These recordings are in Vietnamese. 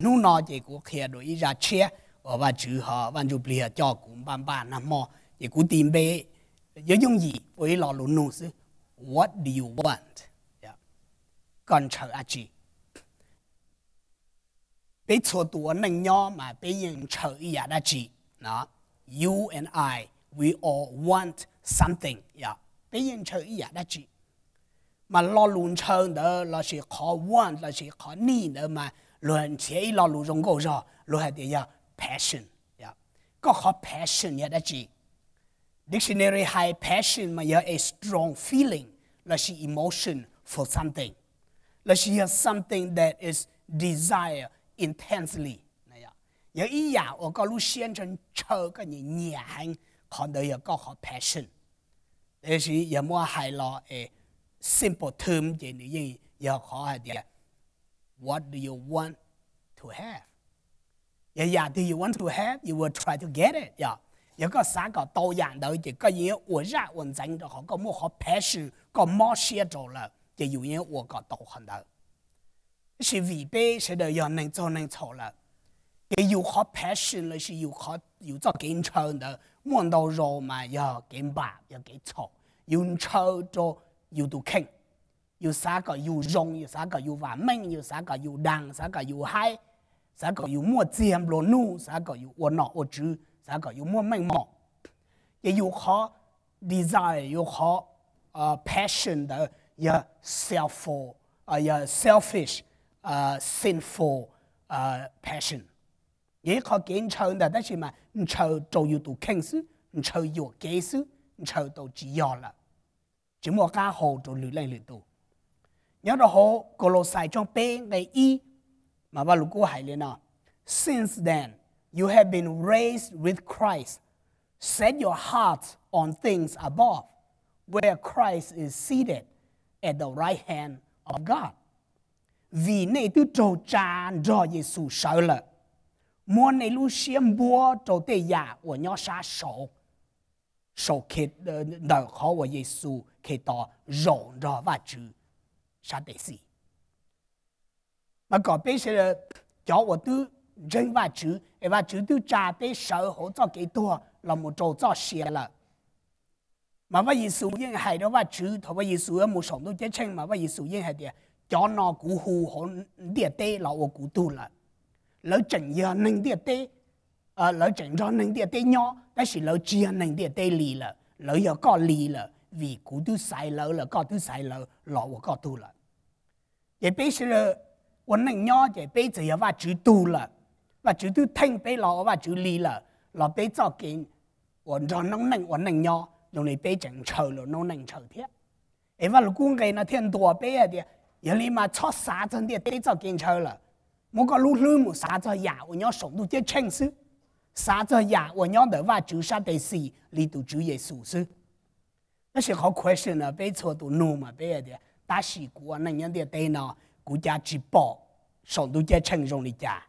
nu nọ chỉ của kia đối ra chia ở và chữ họ và chụp lìa cho cũng bàn bàn nằm mò chỉ của tìm bê nhớ dùng gì với lò lún nụ sư what do you want yeah. còn chờ à chị bé chỗ tuổi nâng nhỏ mà bé yên chờ ý à đã chị đó you and I we all want something yeah dạ. bé yên chờ ý à đã chị mà lo lún chờ đó là chỉ khó want là chỉ khó need đó mà 论，第一，老路中个是，老要点要 passion 呀，搞好 passion 呀，那叫 dictionary high passion，嘛，叫 a strong feeling，那是 emotion for something，那是有 something that is desire intensely 那样。有一呀，我讲如先生超个你年，可能要搞好 passion，那是要么还老 a simple term，的你用要好一点。What do you want to have? Yeah, yeah. Do you want to have? You will try to get it. Yeah。有个三个导演，的，一个人我热认真的好，个幕后拍摄，个毛写照了，就有人我搞导航的，是违背，是的要能做能操了。给有好拍摄那些有好有做跟潮的，望到肉嘛，要跟白，要跟潮，又抽着有多坑。有啥个有用，有啥个有完美，有啥个有当，啥个有害，啥个有莫尖罗怒，啥个有恶闹恶主，啥个有莫命莫，也有好 desire，有好呃 passion 的，也 self 啊也 selfish 啊 sinful 啊 passion，也可坚持的，但是嘛，唔求做要到倾诉，唔求要解释，唔求到只要啦，只莫加好做乱嚟乱到。Since then you have been raised with Christ. Set your hearts on things above, where Christ is seated at the right hand of God. Vì này tu trâu cha cho Giêsu sợ lợ. Muốn này lu xiêm búa trâu tê giả của nhau xa sổ. Sổ khét đỡ khó của Giêsu tỏ rộng rõ và trừ. sa bể mà có bây giờ cho tôi tư dân và cái tua mà bây thôi bây giờ sử dụng một số đồ chế mà bây giờ sử dụng hay thì cho nó cũng hù hồn địa tế là ô lỡ chỉnh giờ nâng địa à lỡ chỉnh cho nâng địa tế nhỏ đó lỡ chia nâng địa tế lì là lỡ có lì là vì cụ tu sai lỡ là có tu sai lỡ lọ của có tu là để bây giờ vấn nạn nhỏ để bây giờ và chữ tu là và chữ tu thanh bây lọ và chữ lý là là bây giờ kiện vấn cho nông nạn vấn nạn nhỏ rồi này bây chẳng chờ là nông nạn chờ thế ấy và lúc cũng cái nó thiên đua bây giờ thì giờ này mà cho sáu chân thì bây giờ kiện chờ là mỗi cái lúc lúc mà sáu giờ nhà của nhau sống được chết chăng sư sáu giờ nhà của nhau đỡ và chữ sa đệ sĩ lý tu chữ giê xu sư 那些好快手呢，肥草都弄嘛，别的大西瓜，那年的对呢，国家吃饱，上都在城中的家。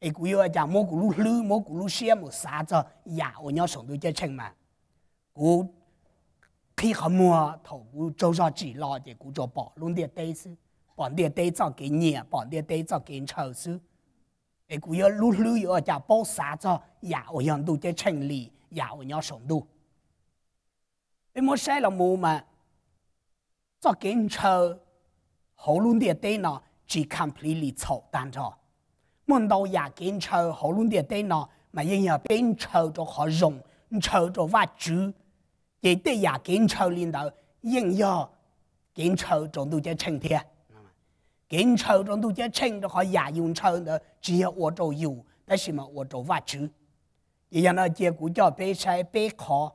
哎，顾要一家蘑菇卤卤，蘑菇卤鲜，木啥子，呀？我娘上都家成嘛。我剃好毛头，我早上起来的顾家包弄点蛋丝，绑点蛋糟给你，绑点蛋糟给炒丝。哎，顾要卤卤要家包啥子，呀？我娘上都家成哩，鸭我娘上都。你我晒了木嘛？咋根抽喉咙点底呢？只看不里草，蛋子。门到牙根抽喉咙里底呢？门牙牙被你抽着还用，你抽着挖肿。这得牙根抽领导，门要根抽中都叫春天。根抽中都叫趁着还牙用抽的，只要我着有，但是嘛？我着挖肿。也让那煎果叫白晒白烤。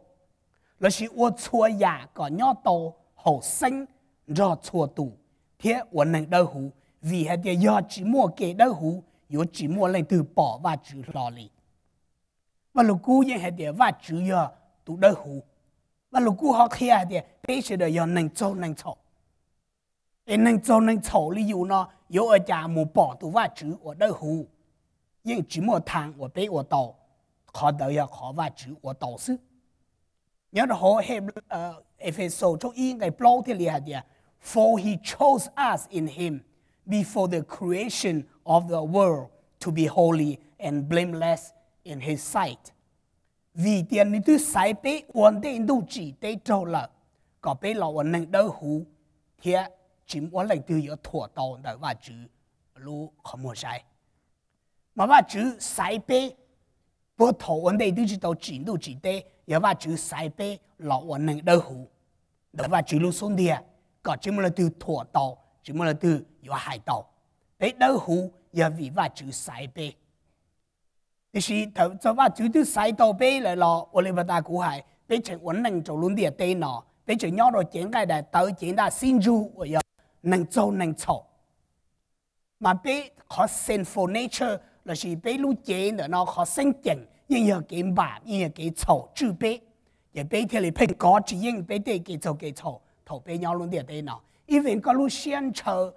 là chỉ ô chua nhà dạ có nhỏ to hậu xanh do chua tù thế ô nâng đỡ hủ vì hệ địa do chỉ mua kê đỡ hủ yếu chỉ mua lên từ bỏ và chữ lò lì và lúc cú yên hệ địa và chữ do tụ đỡ hủ và lúc cú họ khi hệ địa bây giờ đời do nâng châu nâng châu em nâng châu nâng châu lý dụ nó yếu ở nhà mua bỏ tụ và chữ ở đỡ hủ nhưng chỉ mua thang ở bế ở tàu khó đỡ ya khó và chữ ở tàu sức nhớ là họ hẹp Epheso cho y cái blog thì liệt địa for he chose us in him before the creation of the world to be holy and blameless in his sight vì tiền ni tu sai pe wan de ndu chi te to la có pe lo wan nang đỡ hu thia chim wan lại tu yo thua tao đỡ và chữ lu không mua sai mà và chữ sai pe 不头问题都是到进度几代，要把就塞北老王能得好，要把就路送的，搞这么了都拖到，这么了都要海到，哎，得好要为把就塞北，就是头就把就都塞到北来了，我哋把大古海，俾成我能做 luôn 啲地喏，俾成 nhau rồi chuyện cái đại tới chuyện là xin du 我要能做能做，mà bị có sinful nature 就是被路见的那学生证，因要给买，因要给炒制备，也被贴了苹果只因被对给做给炒，头被鸟弄点对呢，因为个路先炒，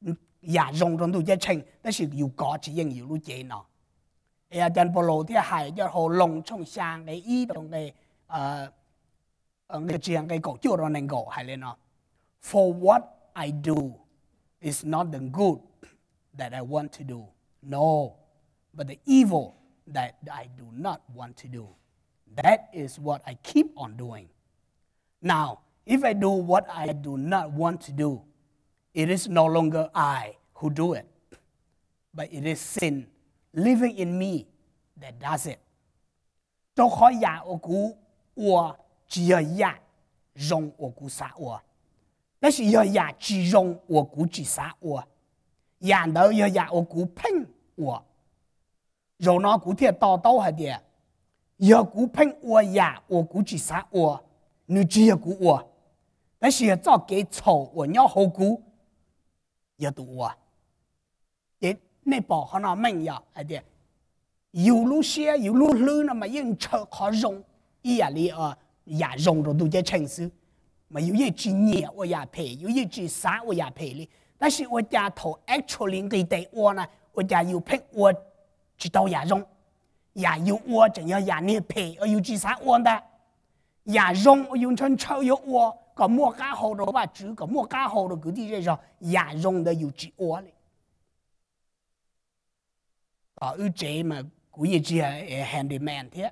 嗯，也用中都一称，但是有果只因有路见呢。哎呀，咱不老的海叫和龙冲乡的移动的呃，嗯，个这样个狗叫都能够还来呢。For what I do is not the good that I want to do. No, but the evil that I do not want to do. That is what I keep on doing. Now, if I do what I do not want to do, it is no longer I who do it, but it is sin living in me that does it. Cho 养头要养我顾品我，肉脑骨天打刀还滴，要顾品我养我顾起杀我，你只一个我，但是也早给草我尿后顾，也多我。诶，你包和那门呀还滴，有路雪有路路那么硬吃好融，一夜里啊养融着都在城市，没有一只鸟，我也赔，有一只山我也赔哩。但是我家头 actually 个地我呢，我家有片我只到也用，也我正要也捏培，我有几三沃的，也用我用成超有我，个莫加好着吧，只个莫加好着，个啲就是也用得有几沃嘞。啊，有这么古日只 handyman 的，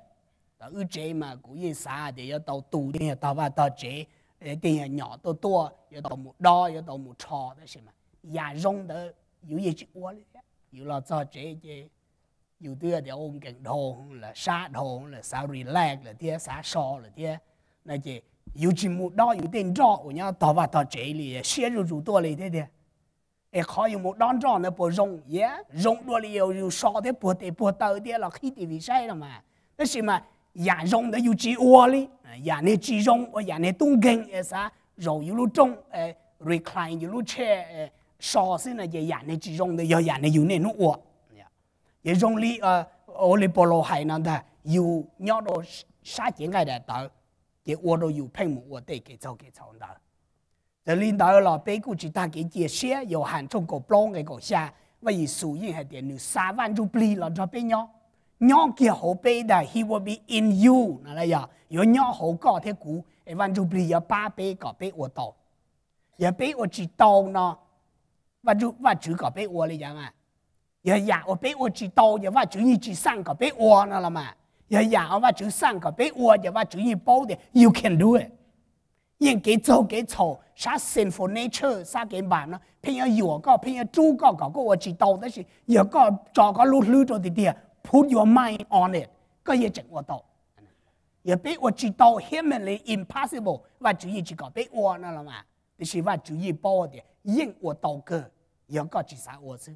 啊，有这么古日啥的，要到土的，要到外到这，诶田要鸟多多，要到木多，要到木长那些嘛。nhà rong đó dù gì chứ quá đấy dù lo cho chế chế dù đưa để ôm cảnh đồ là xa đồ là sao relax là thế xa so là thế là chế dù chỉ một đó dù tên rõ của nhau tỏ và tỏ chế lì xe rù rù tua lì thế thế e khó dù một đón rõ nó bộ rong yeah rong đua lì dù so thế bộ tế bộ tờ thế là khi thì vì sai là mà thế gì mà nhà rong đó dù chỉ ua lì nhà này chỉ rong nhà này tung ghen sa rồi dù lúc trong recline dù lúc chair nó dễ dễ dễ lý 少是呢也养的只用的要养的有那种我，也用力呃，我哩菠萝海呢的有鸟到啥境界的到，给我都有配母我得给走给走的。这领导老北古只打给解释，有喊中国帮的国家，我以输赢还得你三万就不离了，这边鸟。nhỏ kia hậu bê đã he will be in you nà là ya yo nhỏ hậu có thế cũ e văn du bli ya ba bê có bê ô tàu ya bê ô chỉ tàu nó 我就我做個被窝嚟做啊！呀呀，我被我知道嘅，我就一直上个被窝嗱了嘛！呀呀，我个被窝俾我就一包的 You can do it。要几早给早，just for nature，啥给办啊？偏要有个，偏要做个，搞个我知道，但是有个找个路路咗的啲啊。Put your mind on it，嗰嘢整我到。也被我知道，humanly i m p o s s i b l e 我做呢只搞被窝嗱了嘛，就是我做呢包的。用我刀割，要告几啥我车？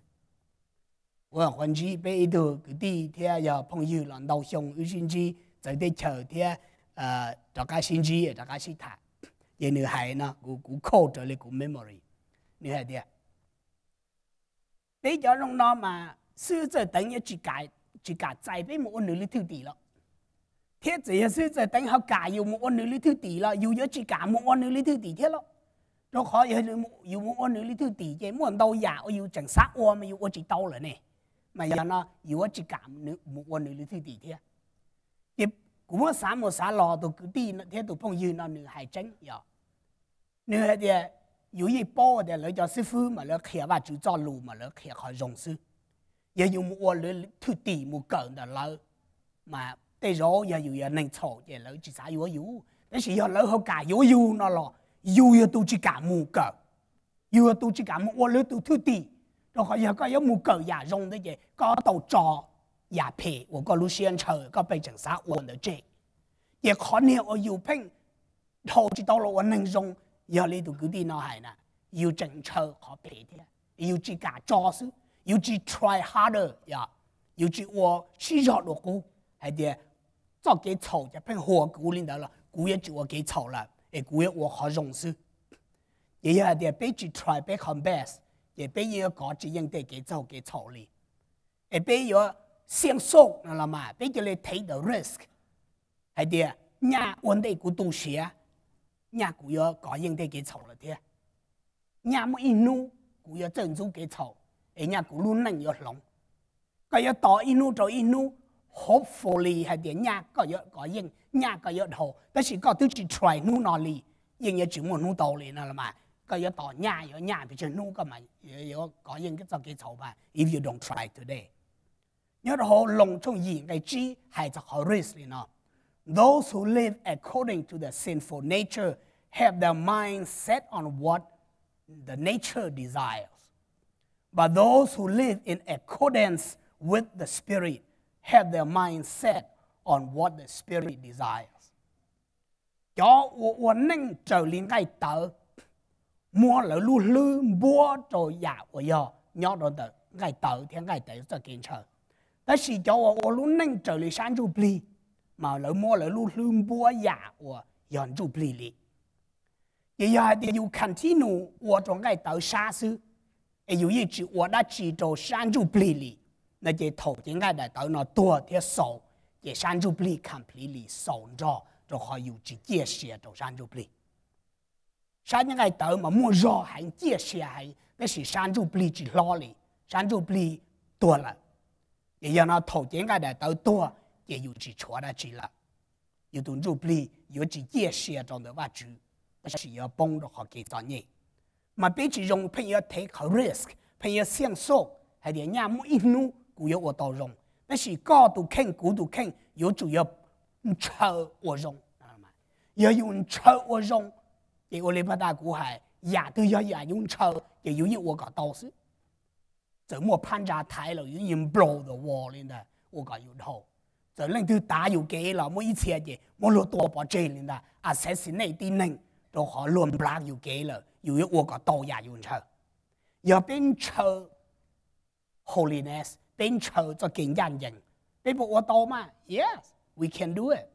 我换几百多个一天呀！朋友让到乡，一个星期在在秋天，呃，大个星期，大个去谈。因女孩呢，我我靠着 memory，女孩的。这家人老嘛，苏州等于只改只改再被我努力土地了。帖子也苏州等好改又木努力土地了，又要去改木努力土地贴了。nó khó yêu yêu muốn ôn nữa lý thứ tỷ chế muốn đâu giả ô yêu chẳng sát ô mà yêu ô chỉ đâu rồi mà giờ nó yêu ô chỉ cảm nữa muốn ôn nữa lý thứ tỷ cũng muốn sáng một sáng lò tôi cứ đi thế tôi phong yêu nó nữa hay tránh giờ dạ. nữa thì yêu gì bỏ để lấy cho sư phụ mà lấy khía và chú cho mà lấy khía khỏi rồng sư giờ yêu muốn ôn nữa thứ tỷ muốn cẩn là mà tới rồi giờ yêu giờ nên chọn để lấy chỉ sáng yêu yêu 但是要老好教，有有那了。又要多去干木工，又要多去干木。我老多土地，然后要搞要木工也用易些，搞到渣也配。我讲路线车个背景啥我了，这也可能我有病，投资到了我能用。要后你到各地那还呢，有整车和赔的，有去干家属，有去 harder 呀，有去我西下落户，还得早给草，就盆花，古里得了，古也就我给草了。e gue wo ha rong su ye ya de pe chi try pe kham bes ye pe ye ko chi yang de ge zao ge chao li e pe yo xiang so na la ma pe je le take the risk hai de nya won de ku tu xie nya ku yo ko yang de ge chao le de nya mo in nu ku yo zhen zu ge chao e nya ku lu nan yo long ka yo to in nu to in nu hopefully hay tiếng nhà có giờ có yên nhà có giờ hồ tất nhiên có thứ chỉ try nu nọ lì yên như chỉ muốn nu tàu lì nè là mà có giờ tỏ nhà giờ nhà bị chơi nu cơ mà giờ có yên cái sao cái thầu mà if you don't try today nhớ hồ lòng trong gì cái chi hay cho họ risk lì nọ those who live according to the sinful nature have their mind set on what the nature desires but those who live in accordance with the spirit have their mind set on what the Spirit desires. Cho ua nâng trở lên cái tờ mua lỡ lưu lư mua rồi dạ ua yo nhớ đồ tờ cái tờ thì cái tờ sẽ kiến trở. Đó là cho ua lưu nâng trở lên sáng chú bì mà lỡ mua lỡ lưu lư mua dạ ua yon chú bì lý. Vậy giờ thì you continue ua trong cái tờ xa sư. Ê dù gì chỉ ua đã chỉ đồ sáng chú bì lý. 那这头应该得到那多的手，这山竹不离 completely 手着，然后有只解释到山竹不离。山应该到嘛莫热还解释还，那是山竹不离只老哩，山竹不离多了，也要那头应该得到多，也有只错了只了，有种竹不离有只解释到的话只，不是要帮着好给到你，嘛别只用朋友 take a risk，朋友享受，还得让莫一怒。故有我都融，那是高度啃，过度啃，有主要你超我融，知道吗？要用抽我融，给个来把大古系也都要也用超，也有人我搞道士，怎么判假太了有人不落的我呢，我搞摇头，就另都打有给了，冇一切嘢，我落多把剪呢，啊，食食内天能，都好乱不拉 o c k 有给了，又要我搞刀牙用抽，一边抽，后嚟呢？變潮就變樣樣，俾我到嘛？Yes，we can do it。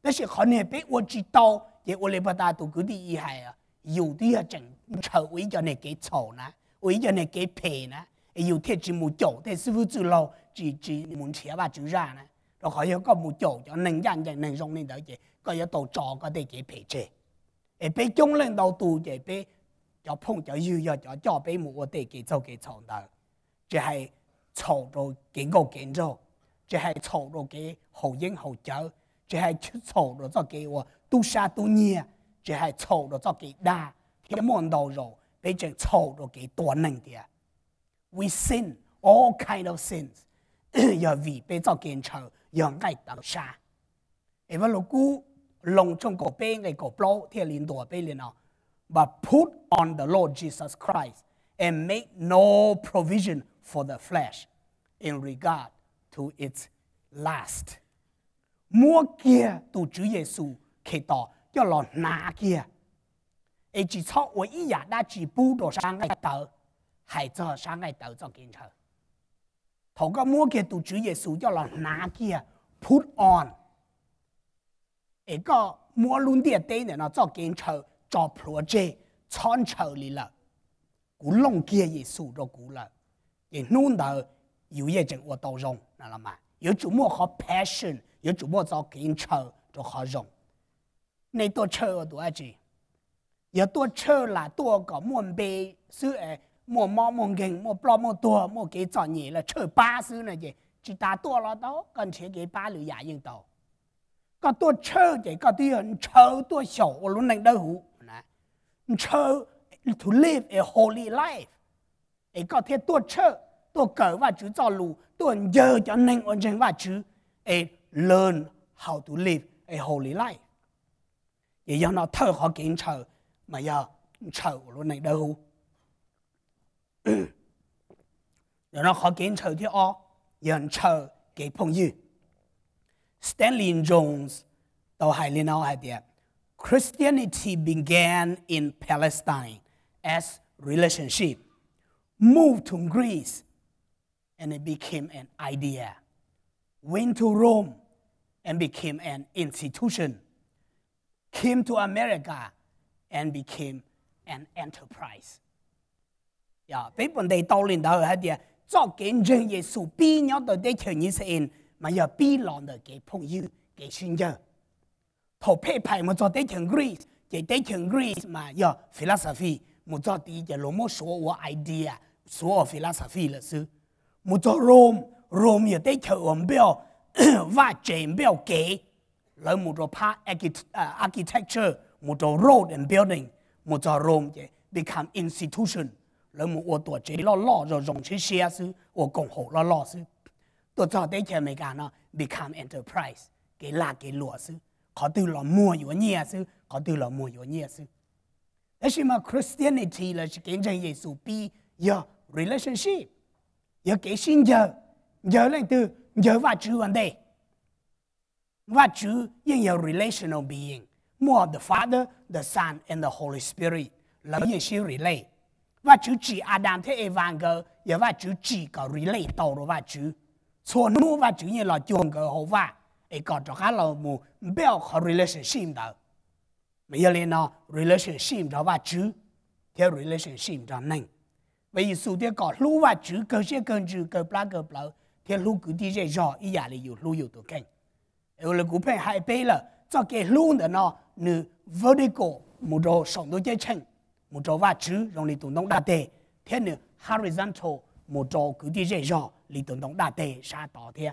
但是可能被我知道，即我哋不大都嗰啲嘢啊，有的要整潮，為着你给潮呢，為着你给皮呢。有啲只木柱，但师傅就攞只只门前吧就让呢。都佢又个木柱，就能让人能容忍到嘢，佢又多做，个得给皮啫。誒，被中人都多嘅，被，要碰，叫又要叫加俾木得给潮，给潮到这还。操作幾個建築，即係操作嘅好英好酒，即係操作咗嘅我都殺都捏，即係操作咗嘅大，佢望到咗，變成操作嘅多能啲。We sin all kind of sins，又違背咗建築，又愛當殺。因為如果隆重個杯嘅個 blow，天領導杯領哦，but put on the Lord Jesus Christ and make no provision for the flesh in regard to its last. Mua kia tu chữ Giêsu khi đó cho lo nà kia. Ê chỉ cho tôi ý giả đã chỉ bù đồ sáng ngày tờ, hãy cho sang ngày tờ cho kiến thờ. Thổ có mua kia tu chữ Giêsu cho lo nà kia put on. Ê có mua luôn địa tế này nó cho kinh thờ cho project chọn thờ lì lợ. Cú lông kia Giêsu rồi cú lợ. 也弄到有业绩我都用，那了嘛？有主么好 passion，有主么找给人抽就好用。你多抽我多爱去，要多抽啦，多个莫被是哎，莫毛莫根，莫不莫多，莫给找你了，抽八十那些，只打多了刀，跟钱给八六牙印刀。ก็ตัวเชื่อใจก็ที่เชื่อตัวเฉาลุนในเดือหูนะเชื่อ to live a holy life ấy có thể tua chợ tua cỡ và chữ cho lù tua giờ cho nên ổn chân và chữ ấy learn how to live a holy life vậy do nó thơ họ kiện chờ mà giờ chờ luôn này đâu rồi nó họ kiện chờ thì o giờ chờ cái phong dư Stanley Jones tàu hải liên ao hải tiệp Christianity began in Palestine as relationship moved to Greece, and it became an idea. Went to Rome and became an institution. Came to America and became an enterprise. Yeah, people they told in that đâu hết đi. Cho kiến dân Giêsu bi nhau lòng Greece, Greece philosophy, idea 所有 philosophy 了是，木做 Rome Rome 有得求我们不要，挖井不要给，然后木做 part architecture 木做 road and building 木做 Rome 也 become institution，然后我ตัว这老老就用这些是，我共好老老是，ตัว做得前面讲呢 become enterprise 给拉给落是，เขาตื่นหลอมัวอยู่เนี่ยซื้อเขาตื่นหลอมัวอยู่เนี่ยซื้อแล้วชิมาคริสเตียนิตี้แล้วชิเก่งใจเยซูปีเยอะ relationship giờ kể xin giờ giờ lên từ giờ và chữ vấn đề và chữ yên giờ relational being more of the father the son and the holy spirit là yên siêu relate và chữ chỉ adam thế evan gờ giờ và chữ chỉ có relate tàu rồi và chữ xuân nu và chữ như là chuồng gờ hậu và ấy còn cho khá là mù bèo có relationship đó mà giờ lên nó relationship đó và chữ theo relationship đó nâng 没有收的高，路啊住，高些高住，高不拉高不拉，天路高的人少，一样的有路有多近。有了股票还背了，做给路的呢，你五的高，木着上多些钱，木着挖住，让你东东大地，天呢 horizontal 木着高的人少，你东东大地啥大地？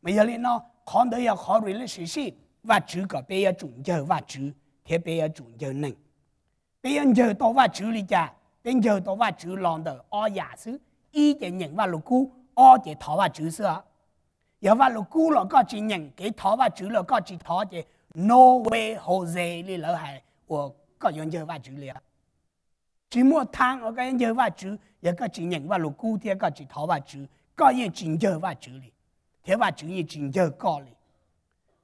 没有了呢，看到要考虑的事情，挖住个别要重要，挖住，特别要重要呢，别要就到挖住里家。bên giờ tôi và chữ lòng đời, o giả dạ sứ y chỉ nhận và lục cu o chỉ thọ và chữ sữa giờ và lục cu là có chỉ nhận cái thọ và chữ là có chỉ thọ chỉ no way hồ dê đi lỡ hại của có yon giờ và chữ liền chỉ mua thang ở cái giờ và chữ giờ có chỉ nhận và lục cu thì có chỉ thọ và chữ có yên chỉ giờ và chữ liền thế và chữ như chỉ giờ có liền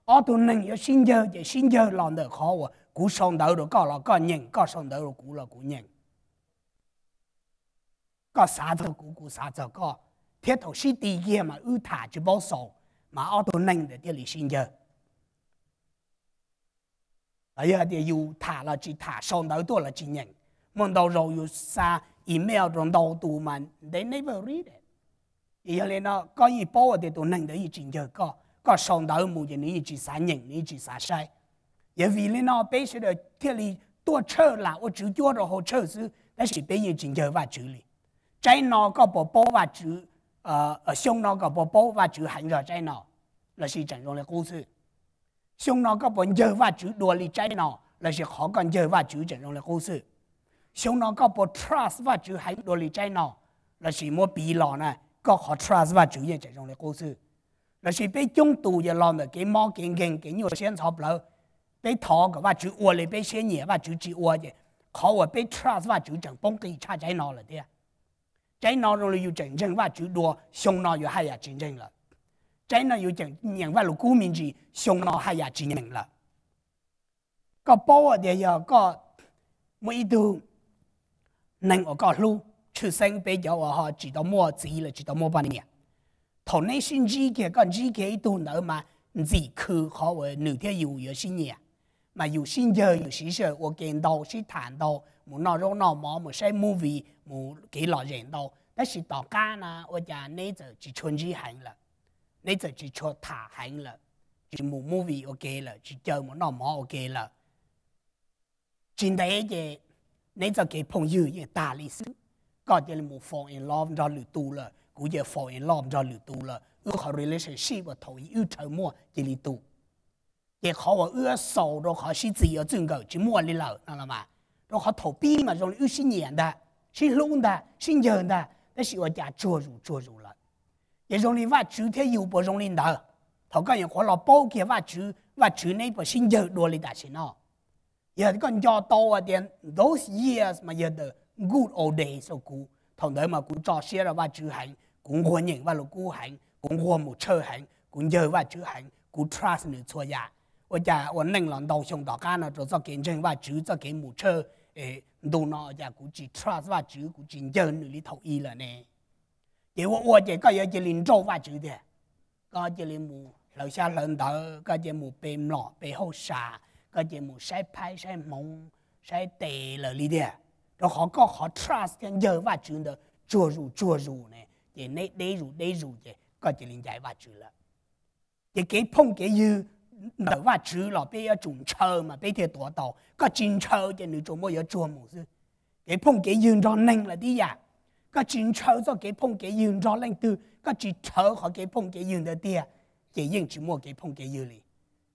ở tụ nâng yo xin giờ chỉ xin giờ lòng đời khó của cú sông đầu rồi có là có nhận có sông đầu rồi cú là cú nhận 个沙洲姑姑啥子个，铁头是第一嘛，有他就冇上，嘛我都认得这里新疆。哎呀，啲乌塔了，吉塔上岛多了几年，梦到肉有三一秒钟都多问，你你会认得？又来那各人把我啲都认得一清就个，个上岛冇人，你一聚三年，你一聚三世。又为了那白色的这里多臭啦，我就觉得好臭是，但是别人新疆话处理。trái nó có bộ bố và chữ ờ ở xung nó có bộ bố và chữ hạnh rồi trái nó là sự chẳng rồi là cố sự xung nó có bộ nhớ và chữ đùa lì trái nó là sự khó còn nhớ và chữ chẳng rồi là cố sự xung nó có bộ trust và chữ hạnh đùa lì trái nó là sự mua bí lò này có khó trust và chữ gì chẳng rồi là cố sự là sự bị chung tù giờ lò mà cái mò kiện kiện cái nhiều sen hợp lợi bị thọ cái và chữ ua lì bị sen nhẹ và chữ chữ ua chứ khó và bị trust và chữ chẳng bông cái cha trái nó là thế 真脑让人有真正话，就多胸脑有海呀真正了。真难有真念为了古命之胸脑海呀真正了。个宝我哋要个每都能我个路出生比较我哈，住到么子了，知道莫般呢？同内心知嘅，跟知嘅都能嘛？自抠好个，哪天有有信念，嘛有新嘢有事实，我跟到师谈到。mu nó rong nó mò mu xem movie mu kỹ lọ rèn đâu 但是大家呢，我讲你就只穿只行了，你就只穿他行了，只冇 movie OK 了，只叫冇那么 OK 了。真的也，你就给朋友也打理事，搞点冇 fall in love 咗路多了，估计 fall in love 咗路多了，又好 relationship 我头又沉默这里多，也好我又少咗，好是只有整个只摸你了，知道嘛？都好逃避嘛，从有些年代，新郎的、新娘的，那是我家做主做主了。也从你话主天又不从你的，透过又看老婆，佮话主话主，你不新娘多的的是咯。人佮教导的，those years 嘛，人得 good old days，所以，唐代嘛，古早些个话主行，古个人话路古行，古和睦潮行，古人话主行，古 trust 你做家。我家我能让到上大家呢，就是见证话主这给母车，诶，都那家估计 trust 话主估计就努力投意了呢。结果我这个要这领导话主的，个这里母楼下领导，个这母被老被后杀，个这母晒拍晒蒙晒地了里的，然后个好 trust 跟有话主的做入做入呢，也内内入内入的，个这领导话主了，也给碰给有。đầu và chữ là bây giờ trùng chờ mà bây giờ tổ tổ có chín chờ thì nữ chúng mới có chua mù chứ cái phong cái dương cho nên là đi à có chín chờ cho cái phong cái dương cho nên từ có chỉ chờ họ cái phong cái dương đó đi à cái dương chỉ mua cái phong cái dương đi,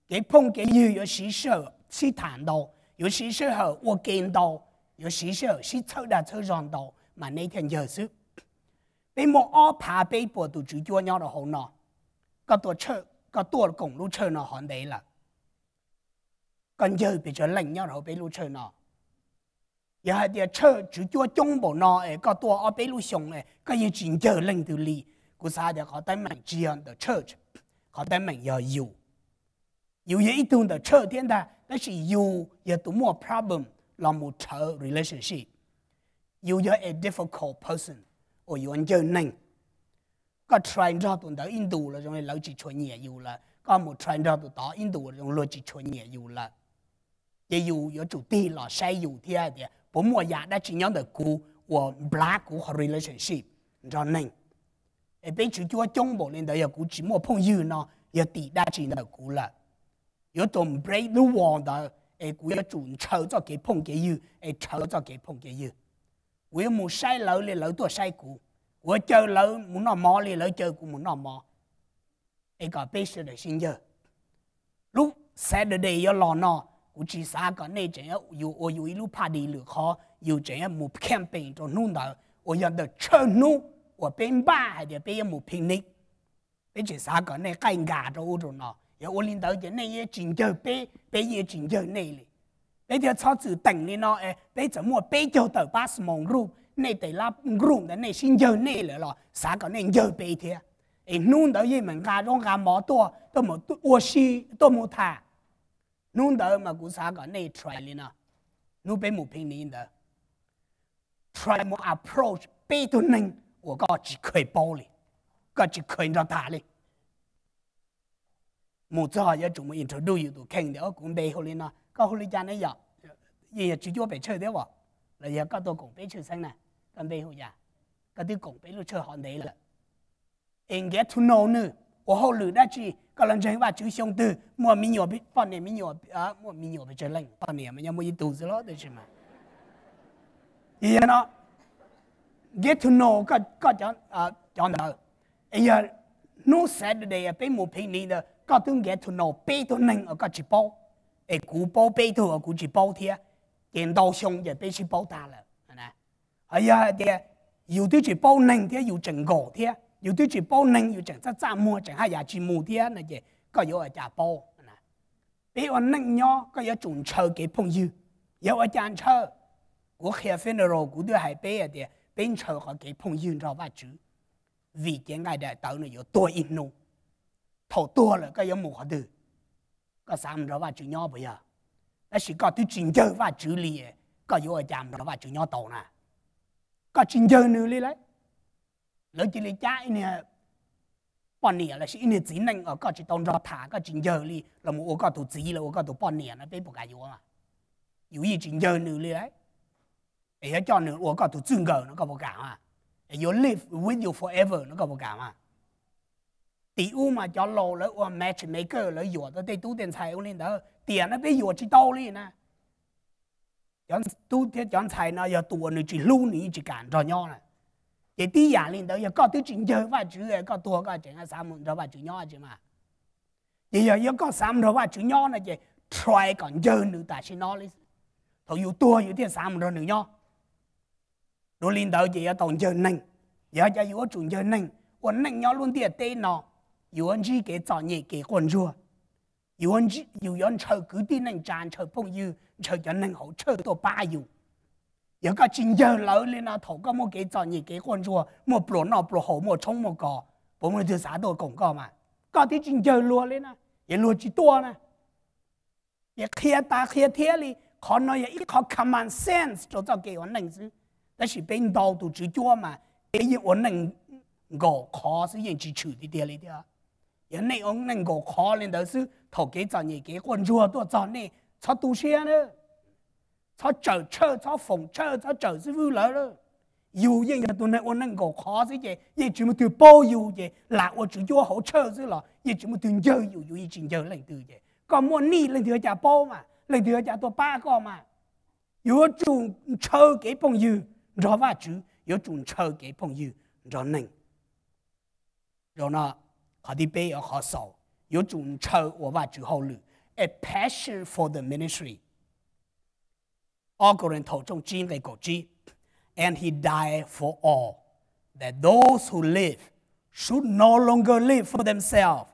cái phong cái dương có sự sợ sự thản đồ có sự sợ họ vô kiến đồ có sự sợ sự thấu đạt thấu rộng đồ mà nay thành giờ sức bây mua ô phá bây bộ tụ chữ chua nhau là hậu nọ có tổ chức 个多了公路车呢，还没了，感觉比较冷。那后边路车呢，也还的车只坐中部呢，哎，个坐阿边路乡哎，感觉真叫冷得哩。古啥的，好他们这样的车子，他他们要有，有一定的车，天的，但是有也多么 problem，那么长 relationship，有这 a difficult person，n 有叫冷。ก็ทรายรอบตัวเดอินดูละตรงนี้เราจีชวนเหยียอยู่ละก็หมดทรายรอบตัวต่ออินดูตรงเราจีชวนเหยียอยู่ละ也有有主地了，谁有第二的？不莫呀，那怎样的股？我 black 股和 relationship，你知道呢？诶，被主叫中国人的有股只莫朋友呢，有抵达怎样的股了？有种 break the wall 的，诶，股要主炒作给碰给有，诶，炒作给碰给有，我有冇晒楼咧，楼多晒股。của chơi lỡ muốn nó mò liền lỡ chơi cũng muốn nó mò ấy có bây để xin giờ lúc Saturday yo lo nó cũng chỉ xa có nên chỉ yêu ô yêu lúc party lửa khó yêu chỉ một camping cho nung đó ô yêu được chơi nung ô bên ba hay là bên một picnic bây chỉ xa có nên cái gà cho ô cho nó giờ linh đầu giờ này chỉ chơi bé bé giờ chỉ này liền bây cháu chỉ tặng lên nó ấy mua bé cho tờ bus mong rùm 那得拉滚的内心就那了咯，啥个那就白天，那弄到这门家中还摩多，都木多我西，都木塔，弄到么古啥个出来了呢，努背木 y 哩弄，踹木 approach，背都恁我告只开包哩，个只开到他哩，母子好像怎么一头六都看开我条背后哩呢，个好哩家那样，爷爷直接被吹掉哇。là giờ có tôi cũng biết chữ sinh này cần biết hồi giờ cái thứ cũng biết lúc chơi hòn đấy là in get to know nữa và hậu lử đã chỉ có lần chơi và chữ xong từ mua mi nhỏ biết phần này mi nhỏ à mua mi nhỏ biết chơi lạnh phần này mà nhau mua gì tù gì đó đấy chứ mà ý nó get to know có có chọn à chọn đó bây giờ no Saturday à bên một pin này đó có tôi get to know bên tôi nâng ở có chỉ bao ไอ้กูโป้ไปถูกกูจีโป้เทีย电刀兄也必须包单了，哎呀，爹，有的去包嫩的，有整个的，有的去包嫩，有整只炸馍，整哈牙去木的那些，各有一家包，哎，呐。比如嫩娘各有种车给朋友，有二家车，我合肥那肉骨头还备一点冰车和给朋友，你知道吧？就，为点爱的到那有多一弄，头多了，各有没好的，各啥们，你知道吧？就那不要。那是讲对拯救 và xử lý ấy có vô ở chạm và chữ nhỏ tổ nè có chinh chơi nữa lý lấy lỡ chỉ lý cha in nè là in chỉ năng ở có chỉ tôn rõ thả có chinh chơi lý là một có tổ chỉ là một có tổ bọn nè biết bộ cái mà dù gì chinh chơi nữa lý lấy ấy cho nữa một có tổ chừng gờ nó có bộ cả mà you live with you forever nó có bộ cả mà 第五嘛叫老了我 match maker 了，有的对都点菜我领导点那边有知道哩呢。讲都点讲菜呢要多呢，只路呢只干着 nhau 呢。也第呀领导要搞都真正话主要搞多搞整个三门着话主要去嘛。也要要搞三门着话主要呢，就 try 讲热呢，但是哪里头有多有点三门着呢 nhau。rồi 领导 chỉ 要懂 chân nâng, giờ giờ yếu chuẩn chân nâng, quân nâng nhau luôn tiệt tên nó. 有人几给作业给完成，有人几有人愁，佮点人相处，朋友，愁人能好处得多包有个亲情、老里啦，头个莫给作业给完成，莫不孬不好，莫冲莫搞，我们就啥都讲告嘛。搞点亲情、邻里呢，也联系多呢？也开大开天啦，可能也一个 n s e 就照给我认知，但是冰刀都知道嘛，等于我能够靠是人去处的掉了的。人哋我能夠可能到是頭幾陣嘢幾關注多陣呢，坐到車呢，坐走車坐風車坐走師傅來了，有人嘅都能我能夠可是嘢，也全部對包有嘢，嗱我就要好車子啦，也全部對有有有以前有領導嘢，咁我你領導就包嘛，領導就多八個嘛，有種車嘅朋友，咗話住，有種車嘅朋友，咗能，咗嗱。Khadibay or Khasal, Yojun Chao Waba a passion for the ministry. And he died for all, that those who live should no longer live for themselves,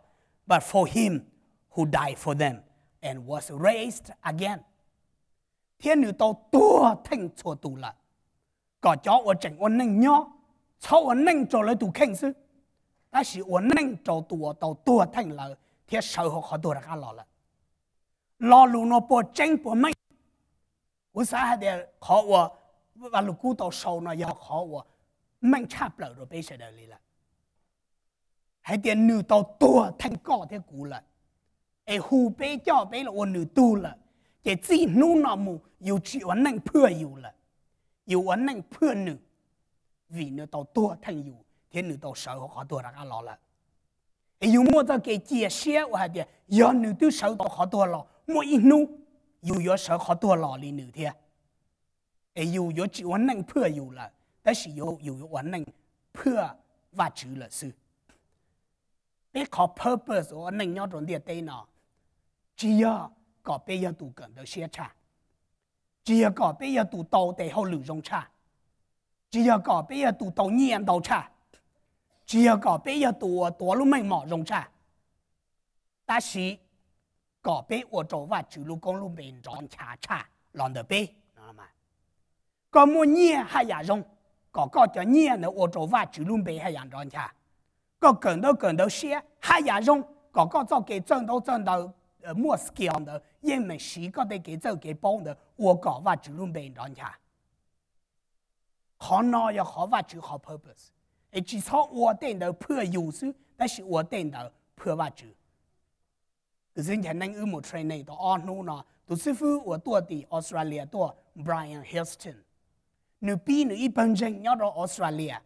but for him who died for them and was raised again. 天女都多听错读了，个叫我整我能鸟，操我能做了读看书。但是我能找多到多疼了，天收获好多人看劳了。老路那不真不美，为啥还得靠我把路古道修呢？要靠我，门差不了就背下来了。还得你到多层高的古了，哎，湖北叫背了我你多了，给自己弄那么有几万能破有了，有我能破呢，为了到多疼有。天女都收好多了，俺老了，哎，有么子给解释？我还你，原来都收到好多了，我一怒，又有收好多了你女听？哎，有有，我宁破有了，但是有有我宁破挖成了，是。别靠 purpose，我能要种对呢，只要给别人多跟多生产，只要给别人多到得好路上产，只要给别人多到念倒产。只要搞别要多多路眉毛用上，但是搞别我做饭就路公路边张恰恰懒得背，懂了吗？搞么年还要用，搞搞点年呢我做饭就路名还要张恰，搞更多更多些还要用，搞搞早给整到整到呃莫斯科的，因为谁搞得给早给帮的，我搞饭就路名张恰，好孬也好饭就好，purpose。诶，至少卧垫倒，为了休息；但是卧垫倒，为了住。有人讲，那羽毛床垫倒，啊，弄哪？都是乎卧在澳大利亚，卧 Brian Houston。那比那伊风筝，要到澳大利亚，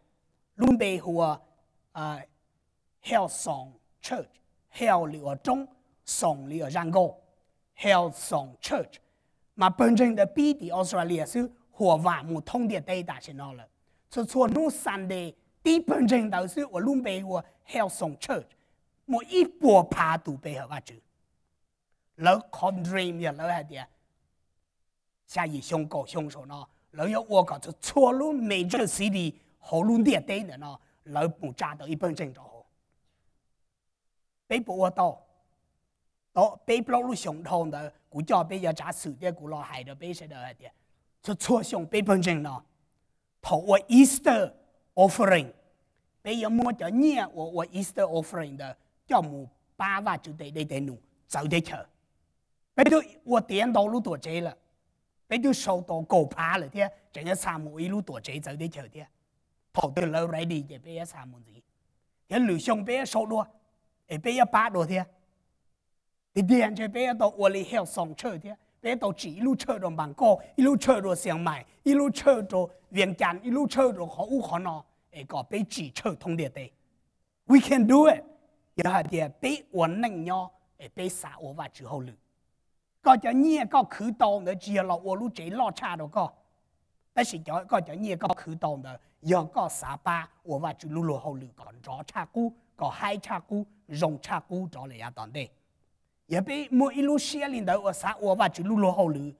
准备卧啊，向松 church，向鸟中，松鸟 jungle，向松 church。那风筝的比在澳大利亚，苏卧万物通的对待是哪了？就错弄 Sunday。地本人到是我拢背我 Help 一波爬都背河住。老 Con Dream 又了下点，下夜想搞想手喏，人有我讲就错路，每只时的，好路跌低的喏，老半炸到一本正就好。被我到，到被落路胸痛的骨架背要炸死的，古老海的背谁的点，错想背崩人喏，头我一时。Offering，别有摸着捏我，我意思 Offering 的叫八万就得得得弄走得去，别就我点到路多这了，别就收到狗怕了，听整个山木一路垛这走的条的，跑到楼来地，也别要山木子，人路上别要少多，也别要八多的，你二天别要到屋里向上车的，để tổ chỉ lu chơi đồ bằng cô lu chơi đồ xiang mai lu chơi đồ viên can lu chơi đồ khó u khó nọ ấy có bị chỉ chơi thông điệp đấy we can do it giờ hạt địa bị uốn nặng nhau ấy bị xả ô và chữ hậu lự có cho nhẹ có khứ tàu nữa chỉ là ô lu chỉ lo cha đâu có 但是叫个叫你个去到的，要个沙巴，我话就路路好路讲，找茶姑，个海茶姑，用茶姑找来呀当的。也被莫一路写领导我啥我把只路落后路，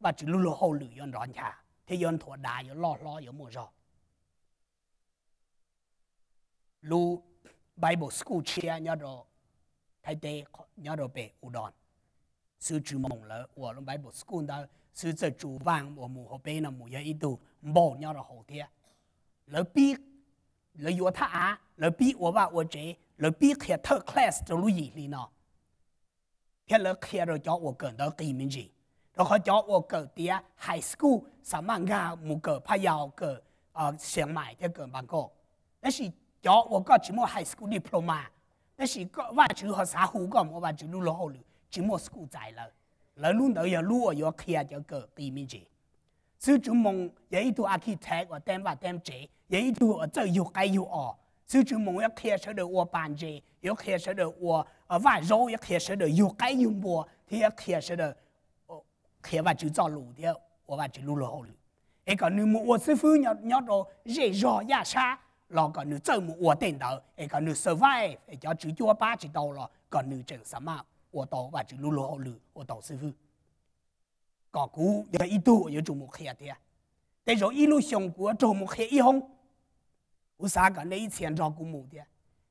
把只路落后路用软卡，他用拖大有落落有么着？路 Bible School 切那着，他得那着被乌断，是主梦了我了 Bible School 那是在主办我们后边那么有一度冒那着后天，了逼了约他啊，了逼我把我这了逼开特 class 走路以里呢。天了，天！我教我感觉到地面级，我好教我搞的呀。High school，什么呀？某个朋友搞呃，像买这个那个。那是教我搞什么？High school diploma。那是搞，我就和沙虎搞，我把就录了好了。High school 在了，那路都有路，有开一条搞地面级。苏州梦，有一条阿克泰，我等吧等这，有一条我走又开又哦。走着，我开始的我扳机，又开始的我呃玩肉，又开始的又改又搏，又开始的，哦，开始就走路的，我把这路了好了。一个你们我师傅，要要都日上夜下，那个女走木，我等到？一个女 survive，那个就叫我爬起到了，个女整什么，我到，我就路了好了，我到师傅。讲古有一度有这么黑一天，但是一路想过这么黑一红。我啥个那一千照顾母的，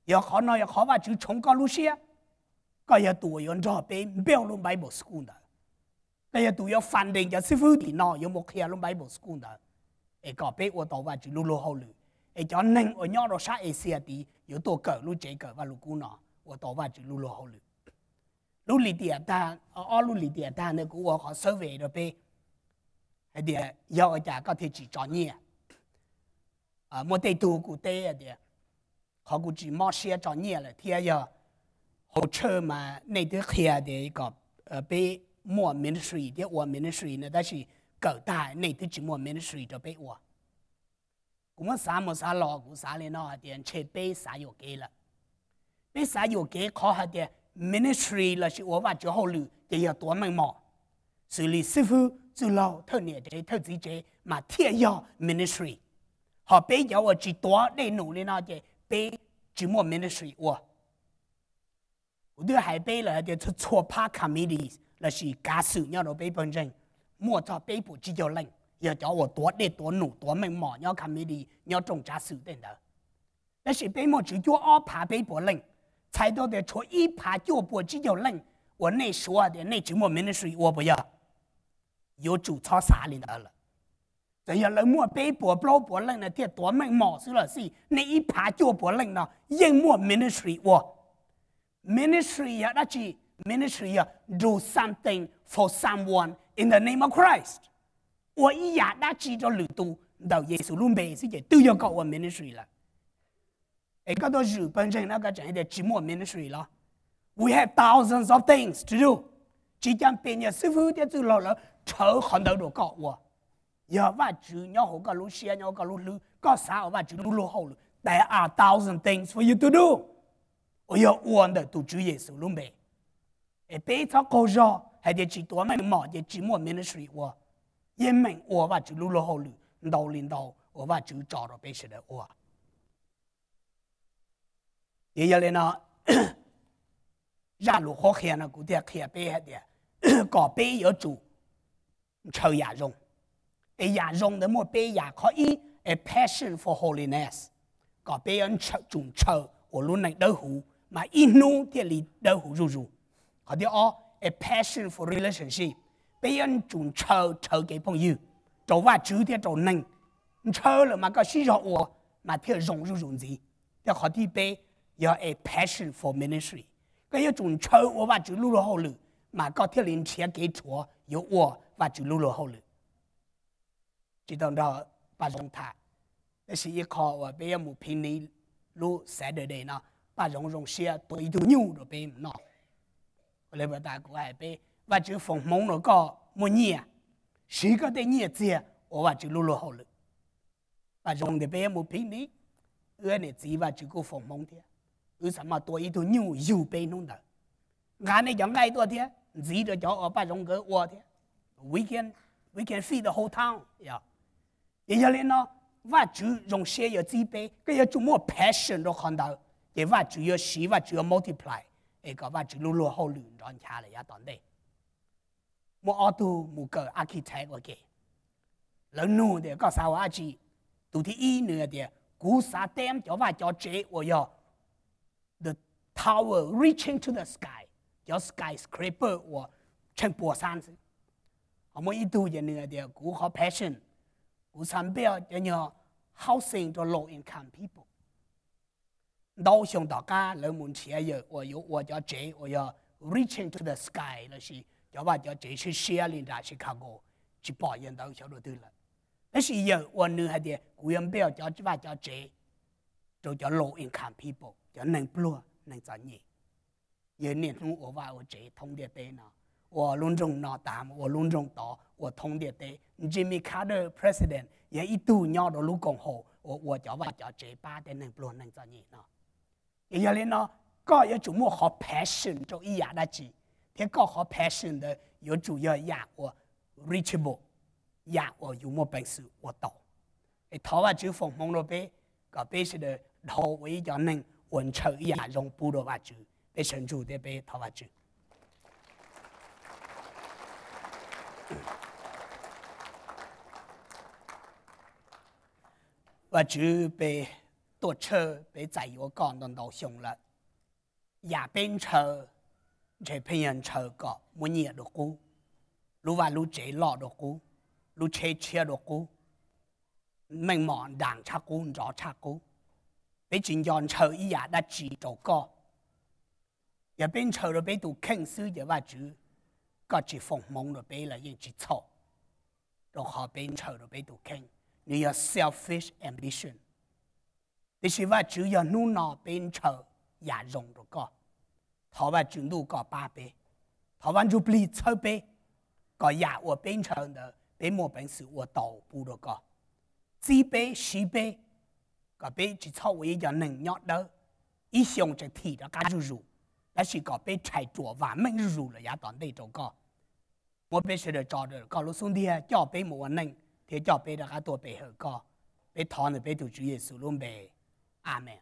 要好那要好吧，就冲高路些，个要多要照被不要弄买不是困的，个要多要反正要师傅的那要莫开弄买不是困的，哎个被我到吧就路路好路，哎叫能我鸟罗啥哎些的，有多个路这个吧路困了，我到吧就路路好路，路里的但啊路里的但那个我好收尾了呗，还得要家个天气找你。啊，莫得多，带一点，好估计马上长年了。天呀，好臭嘛！那头黑一点，一个呃被莫名的水的，我面的水呢，但是狗大，那头就满面的水着被我，我们啥么啥老过啥嘞？那点车被啥又给了？为啥又给？靠下 ministry 那是我把脚好流，也要多没毛。所以师傅做老头年的投资者嘛，天 ministry。好，别叫我去多得努力那点背寂寞明的水我。我都还背了点错怕卡米的，那是加湿尿的背粉针，莫搓背部直接冷，要叫我多得多努多买毛尿卡米的要种加湿等等，那是背莫只接二怕背部冷，才多的出一怕脚布直接冷。我那说的那只莫明的水我不要，有主操啥领导了。只要人莫背薄包薄人呢，这多么冒失了是，你一爬就薄人呢，淹没 ministry 我，ministry 呀，那是 ministry 呀，do something for someone in the name of Christ。我一呀，那是就旅途到耶稣路背是也都要搞我 ministry 了。哎，搞到日本人那个讲的寂寞 ministry 了，We have thousands of things to do，即将变呀，师傅的做老了，愁很多都搞我。xia there are thousand things for you to do. Or you want to do Jesus lumbe. A bit of kojo had the chito men mo the chimo ministry wa. Ye men or what you lulo holu, no lin do, or what you jar of patient or. Ye yelena Jalu na good dear kia bay had there. Go bay your two. Chow ya zong. 哎呀，用的莫别呀，可以 a passion for holiness，搞别人愁中愁，我论能得胡，嘛一怒这里得胡入入，好的哦，a passion for relationship，别人中愁愁给朋友，做话主的做能，愁了嘛个需要我，那别融入融入，要好的别要 a passion for ministry，个要中愁我话主录了后了，嘛个天灵车给错有我话主录了后了。这到到八中台，那是一块要亩平地，路塞得嘞呐。巴中中学多一头牛都变唔我后来我大哥还变，我就放猛了搞木业，谁个在业子，我话就撸撸好了。巴中的白亩平地，我呢只话只够放懵的，有什么多一头牛又变弄的。俺那讲爱多天，只着叫把中哥我的。We can, we can feed the whole town 呀。因为呢，我主用血要祭拜，更要做么？passion 都看到，也我主要死，我主要 multiply，那个我主路路好灵长起来也得的。我阿都木个阿去猜过个，老努的个生活阿是，读第一呢的，古啥点叫我叫这沃要？the tower reaching to the sky，叫 skyscraper 我成破山子，我们一读一呢的古好 passion。我想不要叫叫好心做 low income people，都想大家老门前有我有我叫姐，我要 reach into g the sky 那些，要把叫姐是 share in Chicago 是都晓得得了。那是有我女孩的雇也不叫这话叫姐，就叫 low income people，叫能不落能咋呢？有年中我把我姐通的电脑，我隆重拿单，我隆重到。我同的的 Jimmy Carter President 也一度尿到卢公后，我我叫外叫这把的能不能着你呢？因为呢，搞有主目好 passion 就一样的钱，但搞好 passion 的有主要压我 reachable，压我有莫本事我到。哎，台湾就放红罗贝个白色的，头我一条能稳成一样融不罗台湾就被神就的被头湾就。我住被多车被贼月光都闹凶了，夜边草在平阳草高，满夜的孤，路弯路窄老都孤，路车车的孤，明晚长叉孤，找叉工，被金江草一样在几都高，夜边草都被多啃死的，我就各级风猛了被了一去草，然后边草 k 被多啃。你要 selfish ambition，但是话只要努拿本钱，也容易个。他话就努个八百，他话就不理七百，个廿我变钱的，百毛本事我投不了个。几百、几百，个别只炒我一家能量的，一想就提着干就入，但是个别炒作完美入了也搞内斗个。我平时在招着，高楼兄弟叫百毛人。天教白的还多背后，个白土的白土树叶，收拢白阿门。